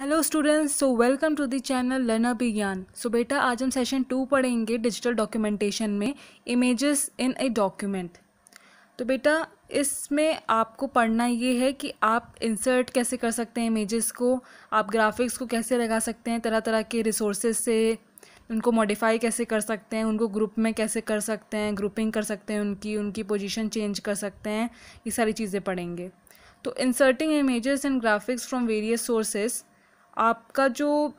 hello students so welcome to the channel learner Gyan so बेटा आज हम सेशन टू पढ़ेंगे डिजिटल डॉक्यूमेंटेशन में इमेजेस इन ए डॉक्यूमेंट तो बेटा इसमें आपको पढ़ना ये है कि आप इंसर्ट कैसे कर सकते हैं इमेजेस को आप ग्राफिक्स को कैसे लगा सकते हैं तरह तरह के रिसोर्सेज से उनको मॉडिफाई कैसे कर सकते हैं उनको ग्रुप में कैसे कर सकते हैं ग्रुपिंग कर सकते हैं उनकी उनकी पोजिशन चेंज कर सकते हैं ये सारी चीज़ें पढ़ेंगे तो inserting images and graphics from various sources आपका जो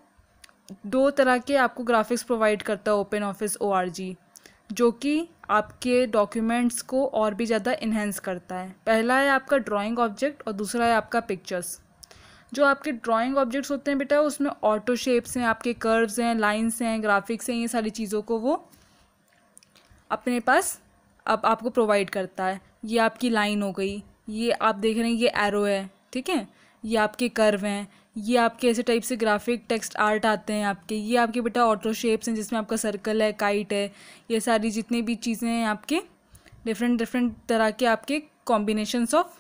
दो तरह के आपको ग्राफिक्स प्रोवाइड करता है ओपन ऑफिस ओ जो कि आपके डॉक्यूमेंट्स को और भी ज़्यादा इन्हेंस करता है पहला है आपका ड्राइंग ऑब्जेक्ट और दूसरा है आपका पिक्चर्स जो आपके ड्राइंग ऑब्जेक्ट्स होते हैं बेटा उसमें ऑटो शेप्स हैं आपके कर्व्स हैं लाइंस हैं ग्राफिक्स हैं ये सारी चीज़ों को वो अपने पास अब आपको प्रोवाइड करता है ये आपकी लाइन हो गई ये आप देख रहे हैं ये एरो है ठीक है ये आपके कर्व हैं ये आपके ऐसे टाइप से ग्राफिक टेक्स्ट आर्ट आते हैं आपके ये आपके बेटा ऑटो शेप्स हैं जिसमें आपका सर्कल है काइट है ये सारी जितनी भी चीज़ें हैं आपके डिफरेंट डिफरेंट तरह के आपके कॉम्बिनेशंस ऑफ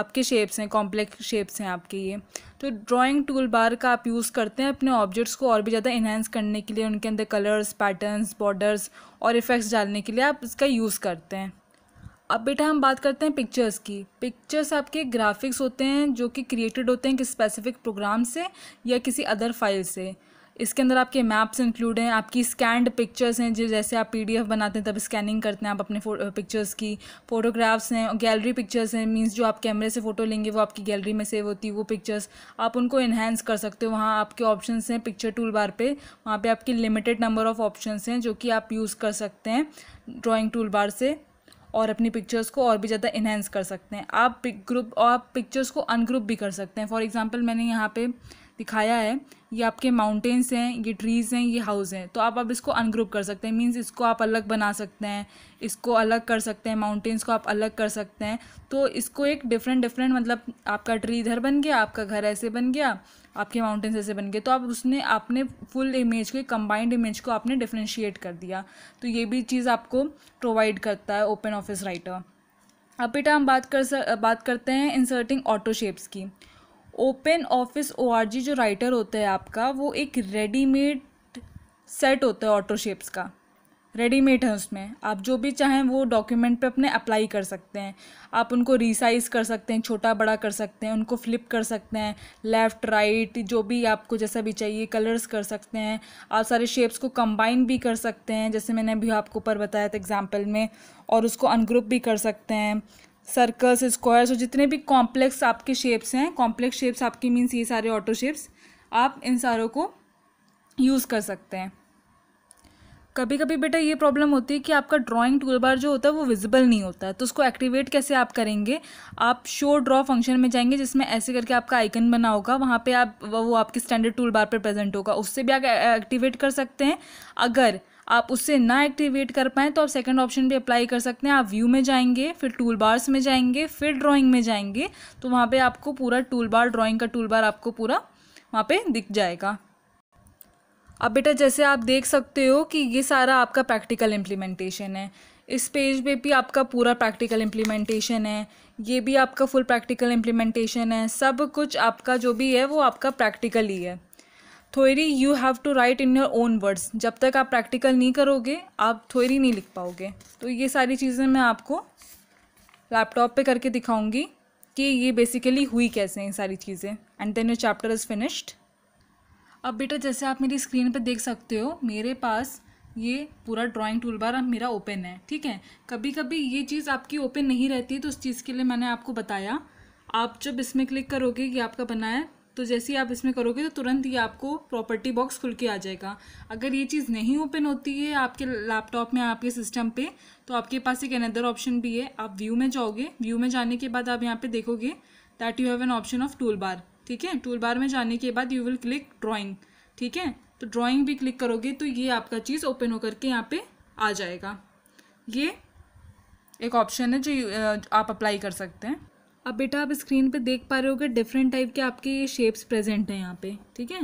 आपके शेप्स हैं कॉम्प्लेक्स शेप्स हैं आपके ये तो ड्राइंग टूल बार का आप यूज़ करते हैं अपने ऑब्जेक्ट्स को और भी ज़्यादा इन्हेंस करने के लिए उनके अंदर कलर्स पैटर्न्स बॉर्डर्स और इफ़ेक्ट्स डालने के लिए आप इसका यूज़ करते हैं अब बेटा हम बात करते हैं पिक्चर्स की पिक्चर्स आपके ग्राफिक्स होते हैं जो कि क्रिएटेड होते हैं किसी स्पेसिफिक प्रोग्राम से या किसी अदर फाइल से इसके अंदर आपके मैप्स इंक्लूड हैं आपकी स्कैंड पिक्चर्स हैं जो जैसे आप पीडीएफ बनाते हैं तब स्कैनिंग करते हैं आप अपने पिक्चर्स की फोटोग्राफ्स हैं गैलरी पिक्चर्स हैं मींस जो आप कैमरे से फ़ोटो लेंगे वो आपकी गैलरी में सेव होती है वो पिक्चर्स आप उनको इन्हेंस कर सकते हो वहाँ आपके ऑप्शन हैं पिक्चर टूल बार पर वहाँ पर आपके लिमिटेड नंबर ऑफ़ ऑप्शन हैं जो कि आप यूज़ कर सकते हैं ड्रॉइंग टूल बार से और अपनी पिक्चर्स को और भी ज़्यादा इन्हेंस कर सकते हैं आप पिक ग्रुप और आप पिक्चर्स को अनग्रुप भी कर सकते हैं फॉर एग्ज़ाम्पल मैंने यहाँ पे दिखाया है ये आपके माउंटेन्स हैं ये ट्रीज़ हैं ये हाउस हैं तो आप अब इसको अनग्रुप कर सकते हैं मीन्स इसको आप अलग बना सकते हैं इसको अलग कर सकते हैं माउंटेन्स को आप अलग कर सकते हैं तो इसको एक डिफरेंट डिफरेंट मतलब आपका ट्री इधर बन गया आपका घर ऐसे बन गया आपके माउंटेन्स ऐसे बन गए तो आप उसने आपने फुल इमेज को कंबाइंड इमेज को आपने डिफ्रेंशिएट कर दिया तो ये भी चीज़ आपको प्रोवाइड करता है ओपन ऑफिस राइटर अब बेटा हम बात कर बात करते हैं इंसर्टिंग ऑटो शेप्स की ओपन ऑफिस ओ जो राइटर होता है आपका वो एक रेडीमेड सेट होता है ऑटो शेप्स का रेडीमेड है उसमें आप जो भी चाहें वो डॉक्यूमेंट पे अपने अप्लाई कर सकते हैं आप उनको रिसाइज कर सकते हैं छोटा बड़ा कर सकते हैं उनको फ्लिप कर सकते हैं लेफ़्ट राइट जो भी आपको जैसा भी चाहिए कलर्स कर सकते हैं आप सारे शेप्स को कंबाइन भी कर सकते हैं जैसे मैंने अभी आपको ऊपर बताया था एग्जाम्पल में और उसको अनग्रुप भी कर सकते हैं सर्कल्स स्क्वायर्स और जितने भी कॉम्प्लेक्स आपके शेप्स हैं कॉम्प्लेक्स शेप्स आपकी मीन्स ये सारे ऑटो शेप्स आप इन सारों को यूज़ कर सकते हैं कभी कभी बेटा ये प्रॉब्लम होती है कि आपका ड्राइंग टूल बार जो होता है वो विजिबल नहीं होता है तो उसको एक्टिवेट कैसे आप करेंगे आप शो ड्रॉ फंक्शन में जाएंगे जिसमें ऐसे करके आपका आइकन बना होगा वहाँ पे आप वो आपके स्टैंडर्ड टूल बार पर प्रेजेंट होगा उससे भी आप एक्टिवेट कर सकते हैं अगर आप उससे ना एक्टिवेट कर पाएँ तो आप सेकेंड ऑप्शन भी अप्लाई कर सकते हैं आप व्यू में जाएंगे फिर टूल बार्स में जाएंगे फिर ड्राॅइंग में जाएंगे तो वहाँ पर आपको पूरा टूल बार ड्राॅइंग का टूल बार आपको पूरा वहाँ पर दिख जाएगा अब बेटा जैसे आप देख सकते हो कि ये सारा आपका प्रैक्टिकल इम्प्लीमेंटेशन है इस पेज पे भी आपका पूरा प्रैक्टिकल इम्प्लीमेंटेशन है ये भी आपका फुल प्रैक्टिकल इम्प्लीमेंटेशन है सब कुछ आपका जो भी है वो आपका प्रैक्टिकल ही है theory you have to write in your own words जब तक आप प्रैक्टिकल नहीं करोगे आप थ्योरी नहीं लिख पाओगे तो ये सारी चीज़ें मैं आपको लैपटॉप पे करके दिखाऊंगी कि ये बेसिकली हुई कैसे हैं सारी चीज़ें and then your chapter is finished अब बेटा जैसे आप मेरी स्क्रीन पर देख सकते हो मेरे पास ये पूरा ड्राइंग टूल बार मेरा ओपन है ठीक है कभी कभी ये चीज़ आपकी ओपन नहीं रहती तो उस चीज़ के लिए मैंने आपको बताया आप जब इसमें क्लिक करोगे कि आपका बनाया तो जैसे ही आप इसमें करोगे तो तुरंत ही आपको प्रॉपर्टी बॉक्स खुल के आ जाएगा अगर ये चीज़ नहीं ओपन होती है आपके लैपटॉप में आपके सिस्टम पे तो आपके पास एक अनदर ऑप्शन भी है आप व्यू में जाओगे व्यू में जाने के बाद आप यहाँ पे देखोगे that you have an option of tool bar ठीक है टूल बार में जाने के बाद यू विल क्लिक ड्राॅइंग ठीक है तो ड्राॅइंग भी क्लिक करोगे तो ये आपका चीज़ ओपन होकर के यहाँ पर आ जाएगा ये एक ऑप्शन है जो आप अप्लाई कर सकते हैं अब बेटा आप स्क्रीन पे देख पा रहे होगे डिफरेंट टाइप के आपके ये शेप्स प्रेजेंट हैं यहाँ पे ठीक है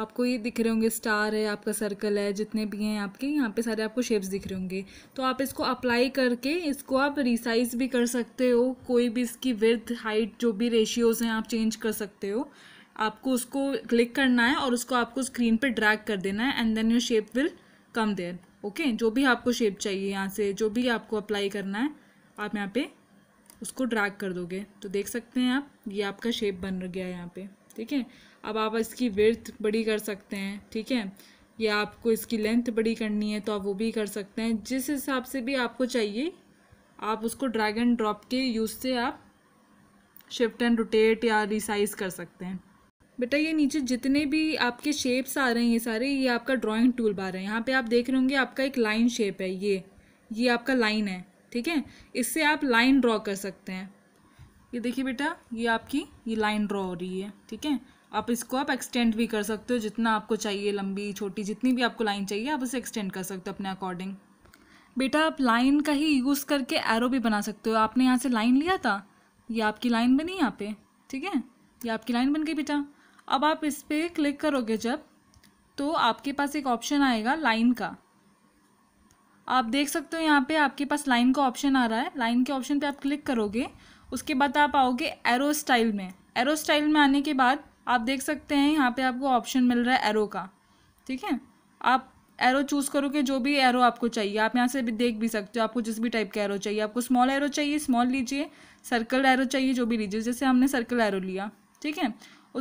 आपको ये दिख रहे होंगे स्टार है आपका सर्कल है जितने भी हैं आपके यहाँ पे सारे आपको शेप्स दिख रहे होंगे तो आप इसको अप्लाई करके इसको आप रिसाइज भी कर सकते हो कोई भी इसकी विर्थ हाइट जो भी रेशियोज़ हैं आप चेंज कर सकते हो आपको उसको क्लिक करना है और उसको आपको स्क्रीन पर ड्रैक कर देना है and then your shape will come there okay जो भी आपको शेप चाहिए यहाँ से जो भी आपको अप्लाई करना है आप यहाँ पर उसको ड्रैग कर दोगे तो देख सकते हैं आप ये आपका शेप बन गया है यहाँ पे ठीक है अब आप इसकी विर्थ बड़ी कर सकते हैं ठीक है या आपको इसकी लेंथ बड़ी करनी है तो आप वो भी कर सकते हैं जिस हिसाब से भी आपको चाहिए आप उसको ड्रैग एंड ड्रॉप के यूज़ से आप शिफ्ट एंड रोटेट या रिसाइज कर सकते हैं बेटा ये नीचे जितने भी आपके शेप्स आ रहे हैं ये सारे ये आपका ड्राइंग टूल बार है यहाँ पे आप देख रहे होंगे आपका एक लाइन शेप है ये ये आपका लाइन है ठीक है इससे आप लाइन ड्रॉ कर सकते हैं ये देखिए बेटा ये आपकी ये लाइन ड्रॉ हो रही है ठीक है आप इसको आप एक्सटेंड भी कर सकते हो जितना आपको चाहिए लंबी छोटी जितनी भी आपको लाइन चाहिए आप उसे एक्सटेंड कर सकते हो अपने अकॉर्डिंग बेटा आप लाइन का ही यूज़ करके एरो भी बना सकते हो आपने यहाँ से लाइन लिया था ये आपकी लाइन बनी यहाँ पे ठीक है ये आपकी लाइन बन गई बेटा अब आप इस पर क्लिक करोगे जब तो आपके पास एक ऑप्शन आएगा लाइन का आप देख सकते हो यहाँ पे आपके पास लाइन का ऑप्शन आ रहा है लाइन के ऑप्शन पे आप क्लिक करोगे उसके बाद आप आओगे एरो स्टाइल में एरो स्टाइल में आने के बाद आप देख सकते हैं यहाँ पे आपको ऑप्शन मिल रहा है एरो का ठीक है आप एरो चूज़ करोगे जो भी एरो आपको चाहिए आप यहाँ से भी देख भी सकते हो आपको जिस भी टाइप का एरो चाहिए आपको स्मॉल एरो चाहिए स्मॉल लीजिए सर्कल एरो चाहिए जो भी लीजिए जैसे हमने सर्कल एरो लिया ठीक है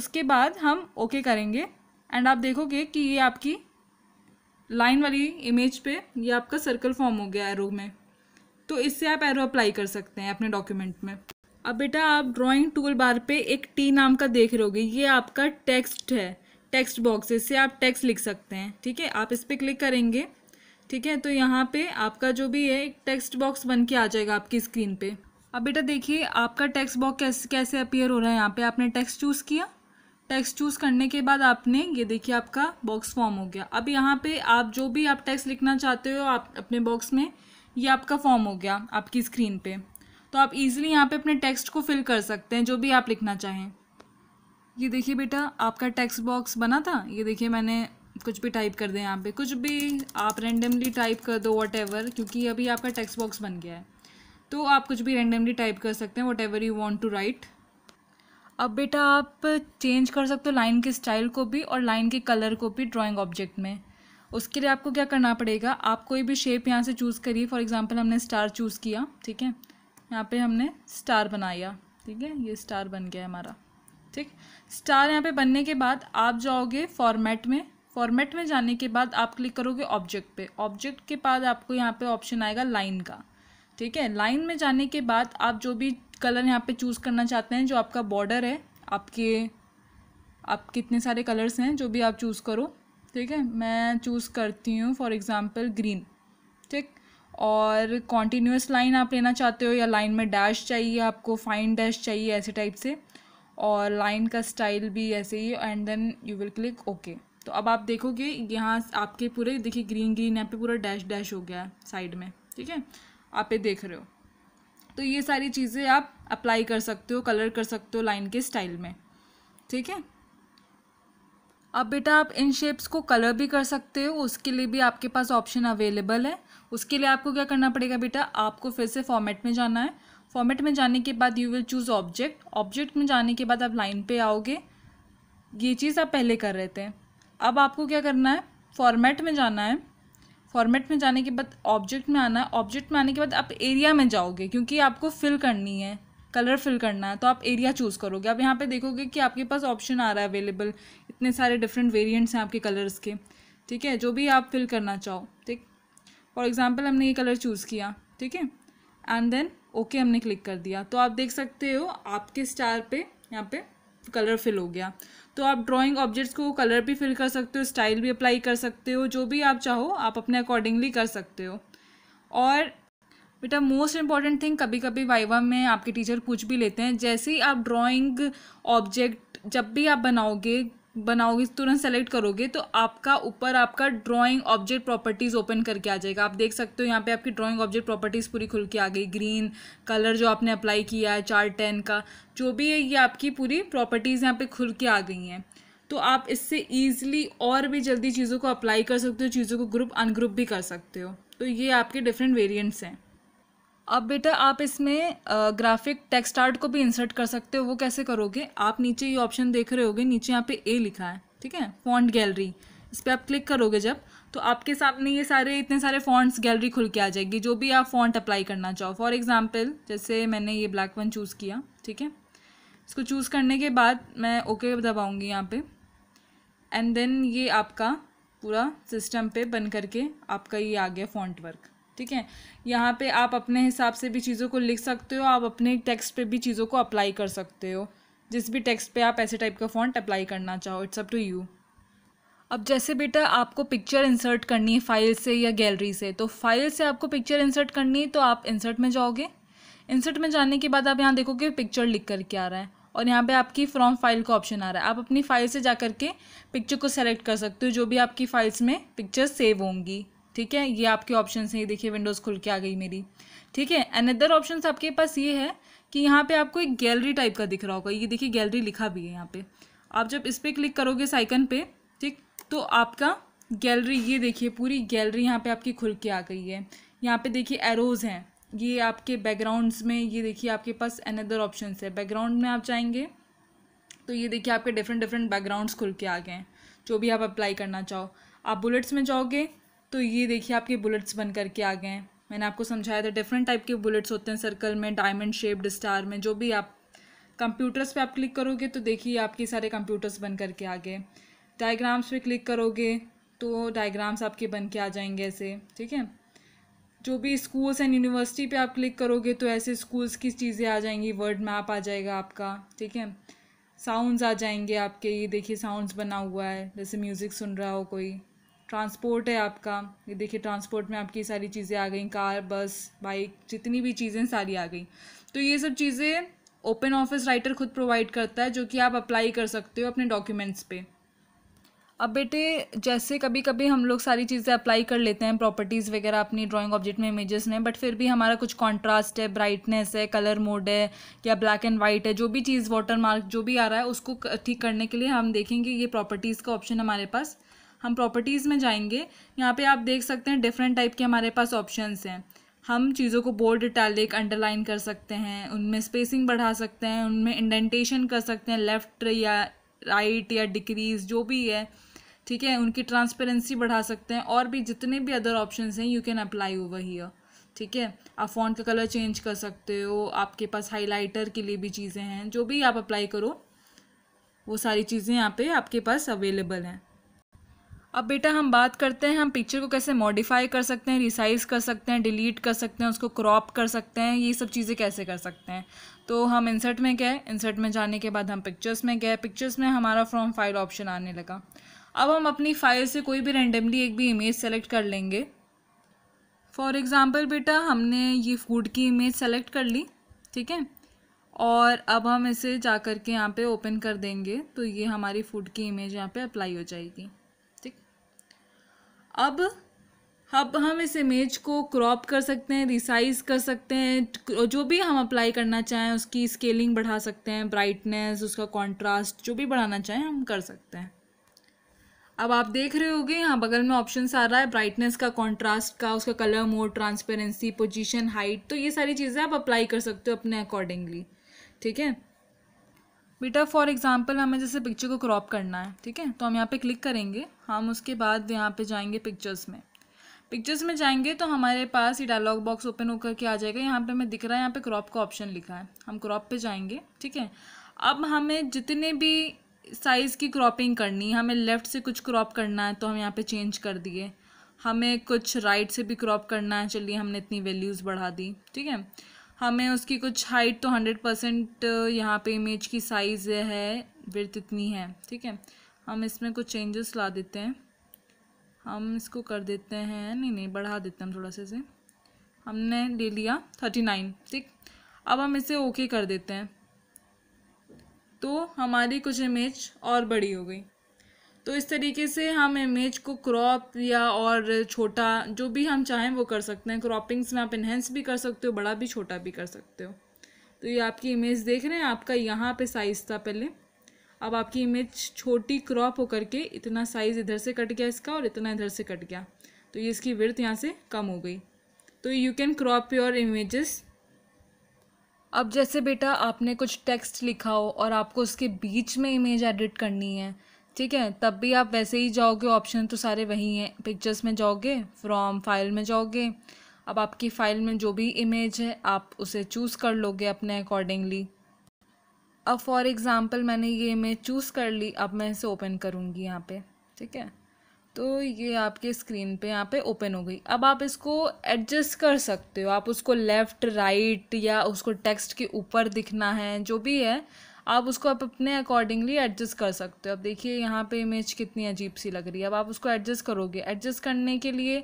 उसके बाद हम ओके करेंगे एंड आप देखोगे कि ये आपकी लाइन वाली इमेज पे ये आपका सर्कल फॉर्म हो गया एरो में तो इससे आप एरो अप्लाई कर सकते हैं अपने डॉक्यूमेंट में अब बेटा आप ड्राइंग टूल बार पे एक टी नाम का देख रहे होगे ये आपका टेक्स्ट है टेक्स्ट बॉक्स इससे आप टेक्स्ट लिख सकते हैं ठीक है आप इस पर क्लिक करेंगे ठीक है तो यहाँ पे आपका जो भी है एक टेक्स्ट बॉक्स बन के आ जाएगा आपकी स्क्रीन पे अब बेटा देखिए आपका टेक्स्ट बॉक्स कैसे कैसे अपियर हो रहा है यहाँ पे आपने टेक्स्ट चूज़ किया टैक्स चूज़ करने के बाद आपने ये देखिए आपका बॉक्स फॉर्म हो गया अब यहाँ पे आप जो भी आप टैक्स लिखना चाहते हो आप अपने बॉक्स में ये आपका फॉर्म हो गया आपकी स्क्रीन पे तो आप इजीली यहाँ पे अपने टेक्स्ट को फिल कर सकते हैं जो भी आप लिखना चाहें ये देखिए बेटा आपका टेक्स्ट बॉक्स बना था ये देखिए मैंने कुछ भी टाइप कर दें यहाँ पर कुछ भी आप रेंडमली टाइप कर दो वट क्योंकि अभी आपका टेक्स्ट बॉक्स बन गया है तो आप कुछ भी रेंडमली टाइप कर सकते हैं whatever you want to write अब बेटा आप चेंज कर सकते हो लाइन के स्टाइल को भी और लाइन के कलर को भी ड्राइंग ऑब्जेक्ट में उसके लिए आपको क्या करना पड़ेगा आप कोई भी शेप यहाँ से चूज़ करिए फॉर एग्जांपल हमने स्टार चूज़ किया ठीक है यहाँ पे हमने स्टार बनाया ठीक है ये स्टार बन गया हमारा ठीक स्टार यहाँ पे बनने के बाद आप जाओगे फॉर्मेट में फॉर्मेट में जाने के बाद आप क्लिक करोगे ऑब्जेक्ट पे ऑब्जेक्ट के बाद आपको यहाँ पे ऑप्शन आएगा लाइन का ठीक है लाइन में जाने के बाद आप जो भी कलर यहाँ पे चूज़ करना चाहते हैं जो आपका बॉर्डर है आपके आप कितने सारे कलर्स हैं जो भी आप चूज़ करो ठीक है मैं चूज़ करती हूँ फॉर एग्ज़ाम्पल ग्रीन ठीक और कॉन्टीन्यूस लाइन आप लेना चाहते हो या लाइन में डैश चाहिए आपको फाइन डैश चाहिए ऐसे टाइप से और लाइन का स्टाइल भी ऐसे ही and then you will click okay तो अब आप देखोगे यहाँ आपके पूरे देखिए ग्रीन ग्रीन यहाँ पे पूरा डैश डैश हो गया है साइड में ठीक है आप ये देख रहे हो तो ये सारी चीज़ें आप अप्लाई कर सकते हो कलर कर सकते हो लाइन के स्टाइल में ठीक है अब बेटा आप इन शेप्स को कलर भी कर सकते हो उसके लिए भी आपके पास ऑप्शन अवेलेबल है उसके लिए आपको क्या करना पड़ेगा बेटा आपको फिर से फॉर्मेट में जाना है फॉर्मेट में जाने के बाद you will choose object object में जाने के बाद आप लाइन पे आओगे ये चीज़ आप पहले कर रहे थे अब आपको क्या करना है फॉर्मेट में जाना है फॉर्मेट में जाने के बाद ऑब्जेक्ट में आना ऑब्जेक्ट में आने के बाद आप एरिया में जाओगे क्योंकि आपको फिल करनी है कलर फिल करना है तो आप एरिया चूज़ करोगे आप यहाँ पे देखोगे कि आपके पास ऑप्शन आ रहा है अवेलेबल इतने सारे डिफरेंट वेरिएंट्स हैं आपके कलर्स के ठीक है जो भी आप फिल करना चाहो ठीक फॉर एग्ज़ाम्पल हमने ये कलर चूज़ किया ठीक है एंड देन ओके हमने क्लिक कर दिया तो आप देख सकते हो आपके स्टार पे यहाँ पे कलर फिल हो गया तो आप ड्राइंग ऑब्जेक्ट्स को कलर भी फिल कर सकते हो स्टाइल भी अप्लाई कर सकते हो जो भी आप चाहो आप अपने अकॉर्डिंगली कर सकते हो और बेटा मोस्ट इम्पॉर्टेंट थिंग कभी कभी वाइवा में आपके टीचर पूछ भी लेते हैं जैसे ही आप ड्राइंग ऑब्जेक्ट जब भी आप बनाओगे बनाओगे तुरंत सेलेक्ट करोगे तो आपका ऊपर आपका ड्राइंग ऑब्जेक्ट प्रॉपर्टीज़ ओपन करके आ जाएगा आप देख सकते हो यहाँ पे आपकी ड्राइंग ऑब्जेक्ट प्रॉपर्टीज़ पूरी खुल के आ गई ग्रीन कलर जो आपने अप्लाई किया है चार टेन का जो भी है ये आपकी पूरी प्रॉपर्टीज़ यहाँ पे खुल के आ गई हैं तो आप इससे ईजिली और भी जल्दी चीज़ों को अप्लाई कर सकते हो चीज़ों को ग्रुप अनग्रुप भी कर सकते हो तो ये आपके डिफरेंट वेरियंट्स हैं अब बेटा आप इसमें ग्राफिक टेक्स्ट आर्ट को भी इंसर्ट कर सकते हो वो कैसे करोगे आप नीचे ये ऑप्शन देख रहे होगे नीचे यहाँ पे ए लिखा है ठीक है फॉन्ट गैलरी इस पर आप क्लिक करोगे जब तो आपके सामने ये सारे इतने सारे फॉन्ट्स गैलरी खुल के आ जाएगी जो भी आप फॉन्ट अप्लाई करना चाहो फॉर एग्जाम्पल जैसे मैंने ये ब्लैक वन चूज़ किया ठीक है इसको चूज़ करने के बाद मैं ओके okay दबाऊँगी यहाँ पर एंड देन ये आपका पूरा सिस्टम पे बन करके आपका ये आ गया फॉन्ट वर्क ठीक है यहाँ पे आप अपने हिसाब से भी चीज़ों को लिख सकते हो आप अपने टेक्स्ट पे भी चीज़ों को अप्लाई कर सकते हो जिस भी टेक्स्ट पे आप ऐसे टाइप का फॉन्ट अप्लाई करना चाहो इट्स अप टू यू अब जैसे बेटा आपको पिक्चर इंसर्ट करनी है फाइल से या गैलरी से तो फाइल से आपको पिक्चर इंसर्ट करनी है तो आप इंसर्ट में जाओगे इंसर्ट में जाने के बाद आप यहाँ देखो कि पिक्चर लिख करके आ रहा है और यहाँ पे आपकी फ्रॉम फाइल का ऑप्शन आ रहा है आप अपनी फाइल से जा करके पिक्चर को सेलेक्ट कर सकते हो जो भी आपकी फाइल्स में पिक्चर सेव होंगी ठीक है ये आपके ऑप्शन हैं देखिए विंडोज़ खुल के आ गई मेरी ठीक है अनदर ऑप्शन आपके पास ये है कि यहाँ पे आपको एक गैलरी टाइप का दिख रहा होगा ये देखिए गैलरी लिखा भी है यहाँ पे आप जब इस पर क्लिक करोगे साइकन पे ठीक तो आपका गैलरी ये देखिए पूरी गैलरी यहाँ पे आपकी खुल के आ गई है यहाँ पे देखिए एरोज़ हैं ये आपके बैकग्राउंड्स में ये देखिए आपके पास अनदर ऑप्शन है बैकग्राउंड में आप जाएंगे तो ये देखिए आपके डिफरेंट डिफरेंट बैकग्राउंड्स खुल के आ गए हैं जो भी आप अप्लाई करना चाहो आप बुलेट्स में जाओगे तो ये देखिए आपके बुलेट्स बन करके आ गए हैं मैंने आपको समझाया था डिफरेंट टाइप के बुलेट्स होते हैं सर्कल में डायमंड शेप्ड स्टार में जो भी आप कंप्यूटर्स पे आप क्लिक करोगे तो देखिए आपके सारे कंप्यूटर्स बन करके आ गए डायग्राम्स पे क्लिक करोगे तो डायग्राम्स आपके बन के आ जाएंगे ऐसे ठीक है जो भी स्कूल्स एंड यूनिवर्सिटी पे आप क्लिक करोगे तो ऐसे स्कूल्स की चीज़ें आ जाएंगी वर्ड मैप आ जाएगा आपका ठीक है साउंडस आ जाएंगे आपके ये देखिए साउंडस बना हुआ है जैसे म्यूज़िक सुन रहा हो कोई ट्रांसपोर्ट है आपका ये देखिए ट्रांसपोर्ट में आपकी सारी चीज़ें आ गई कार बस बाइक जितनी भी चीज़ें सारी आ गई तो ये सब चीज़ें ओपन ऑफिस राइटर खुद प्रोवाइड करता है जो कि आप अप्लाई कर सकते हो अपने डॉक्यूमेंट्स पे अब बेटे जैसे कभी कभी हम लोग सारी चीज़ें अप्लाई कर लेते हैं प्रॉपर्टीज़ वगैरह अपनी ड्राइंग ऑब्जेक्ट में इमेजेस में बट फिर भी हमारा कुछ कंट्रास्ट है ब्राइटनेस है कलर मोड है या ब्लैक एंड वाइट है जो भी चीज़ वाटर मार्क जो भी आ रहा है उसको ठीक करने के लिए हम देखेंगे ये प्रॉपर्टीज़ का ऑप्शन हमारे पास हम प्रॉपर्टीज़ में जाएंगे यहाँ पे आप देख सकते हैं डिफरेंट टाइप के हमारे पास ऑप्शंस हैं हम चीज़ों को बोर्ड इटैलिक अंडरलाइन कर सकते हैं उनमें स्पेसिंग बढ़ा सकते हैं उनमें इंडेंटेशन कर सकते हैं लेफ़्ट या राइट या डिक्रीज जो भी है ठीक है उनकी ट्रांसपेरेंसी बढ़ा सकते हैं और भी जितने भी अदर ऑप्शन हैं you can apply over here ठीक है आप फ़ॉन्ट का कलर चेंज कर सकते हो आपके पास हाइलाइटर के लिए भी चीज़ें हैं जो भी आप अप्लाई करो वो सारी चीज़ें यहाँ पे आपके पास अवेलेबल हैं अब बेटा हम बात करते हैं हम पिक्चर को कैसे मॉडिफाई कर सकते हैं रिसाइज कर सकते हैं डिलीट कर सकते हैं उसको क्रॉप कर सकते हैं ये सब चीज़ें कैसे कर सकते हैं तो हम इंसर्ट में गए इंसर्ट में जाने के बाद हम पिक्चर्स में गए पिक्चर्स में हमारा फ्रॉम फाइल ऑप्शन आने लगा अब हम अपनी फाइल से कोई भी रेंडमली एक भी इमेज सेलेक्ट कर लेंगे फॉर एग्ज़ाम्पल बेटा हमने ये फूड की इमेज सेलेक्ट कर ली ठीक है और अब हम इसे जा कर के यहाँ पर ओपन कर देंगे तो ये हमारी फूड की इमेज यहाँ पर अप्लाई हो जाएगी अब अब हम इस इमेज को क्रॉप कर सकते हैं रिसाइज कर सकते हैं जो भी हम अप्लाई करना चाहें उसकी स्केलिंग बढ़ा सकते हैं ब्राइटनेस उसका कंट्रास्ट जो भी बढ़ाना चाहें हम कर सकते हैं अब आप देख रहे होगे यहाँ बगल में ऑप्शन आ रहा है ब्राइटनेस का कंट्रास्ट का उसका colour mode transparency position height तो ये सारी चीज़ें आप अप्लाई कर सकते हो अपने अकॉर्डिंगली ठीक है बेटा फॉर एग्ज़ाम्पल हमें जैसे पिक्चर को क्रॉप करना है ठीक है तो हम यहाँ पे क्लिक करेंगे हम उसके बाद यहाँ पे जाएंगे पिक्चर्स में पिक्चर्स में जाएंगे तो हमारे पास ये डायलॉग बॉक्स ओपन होकर के आ जाएगा यहाँ पे हमें दिख रहा है यहाँ पे क्रॉप का ऑप्शन लिखा है हम क्रॉप पे जाएंगे ठीक है अब हमें जितने भी साइज़ की क्रॉपिंग करनी हमें लेफ़्ट से कुछ क्रॉप करना है तो हम यहाँ पर चेंज कर दिए हमें कुछ राइट से भी क्रॉप करना है चलिए हमने इतनी वैल्यूज़ बढ़ा दी ठीक है हमें उसकी कुछ हाइट तो हंड्रेड परसेंट यहाँ पर इमेज की साइज़ है विर्थ इतनी है ठीक है हम इसमें कुछ चेंजेस ला देते हैं हम इसको कर देते हैं नहीं नहीं बढ़ा देते हैं थोड़ा सा इसे हमने ले लिया थर्टी नाइन ठीक अब हम इसे ओके कर देते हैं तो हमारी कुछ इमेज और बड़ी हो गई तो इस तरीके से हम इमेज को क्रॉप या और छोटा जो भी हम चाहें वो कर सकते हैं क्रॉपिंग्स में आप इन्हेंस भी कर सकते हो बड़ा भी छोटा भी कर सकते हो तो ये आपकी इमेज देख रहे हैं आपका यहाँ पे साइज़ था पहले अब आपकी इमेज छोटी क्रॉप होकर के इतना साइज़ इधर से कट गया इसका और इतना इधर से कट गया तो ये इसकी विर्थ यहाँ से कम हो गई तो you can crop your images अब जैसे बेटा आपने कुछ टेक्स्ट लिखा हो और आपको उसके बीच में इमेज एडिट करनी है ठीक है तब भी आप वैसे ही जाओगे ऑप्शन तो सारे वही हैं पिक्चर्स में जाओगे फ्रॉम फाइल में जाओगे अब आपकी फ़ाइल में जो भी इमेज है आप उसे चूज़ कर लोगे अपने अकॉर्डिंगली अब फॉर एग्ज़ाम्पल मैंने ये इमेज चूज़ कर ली अब मैं इसे ओपन करूँगी यहाँ पे ठीक है तो ये आपके स्क्रीन पे यहाँ पे ओपन हो गई अब आप इसको एडजस्ट कर सकते हो आप उसको लेफ़्ट राइट right, या उसको टेक्स्ट के ऊपर दिखना है जो भी है आप उसको आप अपने अकॉर्डिंगली एडजस्ट कर सकते हो अब देखिए यहाँ पे इमेज कितनी अजीब सी लग रही है अब आप उसको एडजस्ट करोगे एडजस्ट करने के लिए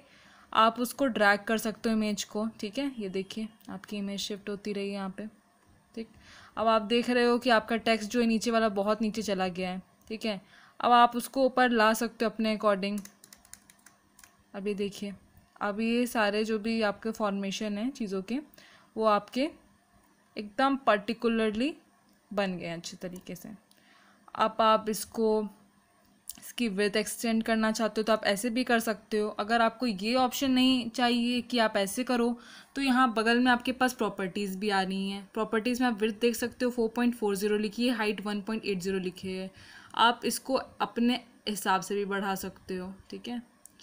आप उसको ड्रैग कर सकते हो इमेज को ठीक है ये देखिए आपकी इमेज शिफ्ट होती रही है यहाँ पे ठीक अब आप देख रहे हो कि आपका टेक्स्ट जो है नीचे वाला बहुत नीचे चला गया है ठीक है अब आप उसको ऊपर ला सकते हो अपने अकॉर्डिंग अभी देखिए अब ये सारे जो भी आपके फॉर्मेशन हैं चीज़ों के वो आपके एकदम पर्टिकुलरली बन गए अच्छे तरीके से अब आप इसको इसकी विथ एक्सटेंड करना चाहते हो तो आप ऐसे भी कर सकते हो अगर आपको ये ऑप्शन नहीं चाहिए कि आप ऐसे करो तो यहाँ बगल में आपके पास प्रॉपर्टीज़ भी आ रही हैं प्रॉपर्टीज़ में आप विथ देख सकते हो फोर पॉइंट फोर ज़ीरो लिखी है height one point eight zero लिखी है आप इसको अपने हिसाब से भी बढ़ा सकते हो ठीक है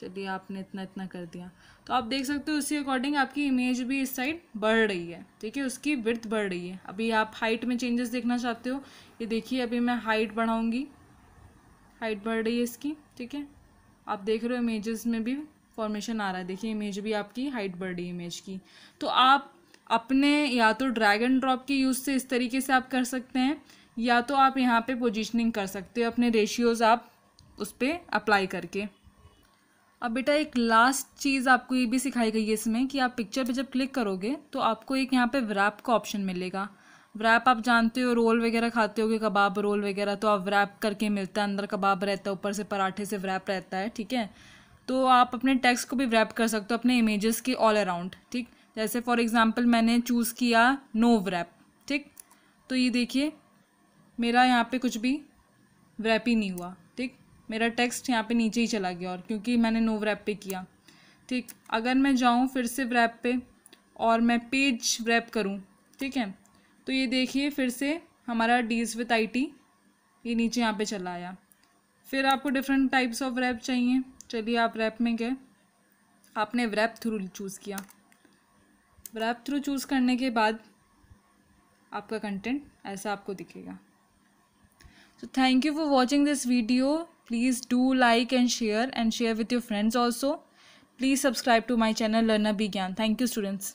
चलिए आपने इतना इतना कर दिया तो आप देख सकते हो उसी अकॉर्डिंग आपकी इमेज भी इस साइड बढ़ रही है ठीक है उसकी विर्थ बढ़ रही है अभी आप हाइट में चेंजेस देखना चाहते हो ये देखिए अभी मैं हाइट बढ़ाऊँगी हाइट बढ़ रही है इसकी ठीक है आप देख रहे हो इमेजेस में भी फॉर्मेशन आ रहा है देखिए इमेज भी आपकी हाइट बढ़ रही है इमेज की तो आप अपने या तो ड्रैग एंड ड्रॉप के यूज़ से इस तरीके से आप कर सकते हैं या तो आप यहाँ पे पोजीशनिंग कर सकते हो अपने रेशियोज़ आप उस पर अप्लाई करके अब बेटा एक लास्ट चीज़ आपको ये भी सिखाई गई है इसमें कि आप पिक्चर पे जब क्लिक करोगे तो आपको एक यहाँ पे व्रैप का ऑप्शन मिलेगा व्रैप आप जानते हो रोल वगैरह खाते हो कबाब रोल वगैरह तो आप व्रैप करके मिलता है अंदर कबाब रहता है ऊपर से पराठे से व्रैप रहता है ठीक है तो आप अपने टेक्स्ट को भी व्रैप कर सकते हो अपने इमेजेस के ऑल अराउंड ठीक जैसे फॉर एग्ज़ाम्पल मैंने चूज़ किया नो व्रैप ठीक तो ये देखिए मेरा यहाँ पे कुछ भी व्रैप ही नहीं हुआ मेरा टेक्स्ट यहाँ पे नीचे ही चला गया और क्योंकि मैंने नो रैप पे किया ठीक अगर मैं जाऊँ फिर से रैप पे और मैं पेज रैप करूँ ठीक है तो ये देखिए फिर से हमारा डीज विथ आई टी ये नीचे यहाँ पे चला आया फिर आपको डिफरेंट टाइप्स ऑफ रैप चाहिए चलिए आप रैप में गए आपने रैप थ्रू चूज़ किया रैप थ्रू चूज़ करने के बाद आपका कंटेंट ऐसा आपको दिखेगा तो thank you for watching this video please do like and share and share with your friends also please subscribe to my channel learner begyan thank you students